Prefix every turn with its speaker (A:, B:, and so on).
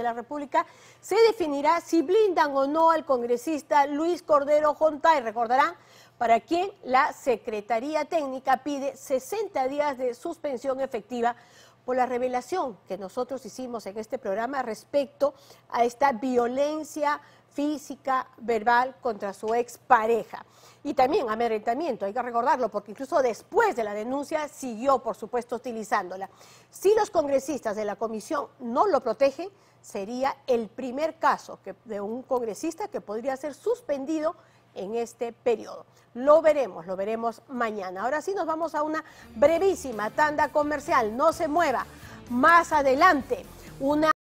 A: de la República, se definirá si blindan o no al congresista Luis Cordero Jontay. Recordarán, para quien la Secretaría Técnica pide 60 días de suspensión efectiva por la revelación que nosotros hicimos en este programa respecto a esta violencia física, verbal contra su expareja. Y también amedrentamiento, hay que recordarlo, porque incluso después de la denuncia siguió, por supuesto, utilizándola. Si los congresistas de la comisión no lo protegen, sería el primer caso de un congresista que podría ser suspendido en este periodo. Lo veremos, lo veremos mañana. Ahora sí nos vamos a una brevísima tanda comercial. No se mueva. Más adelante, una...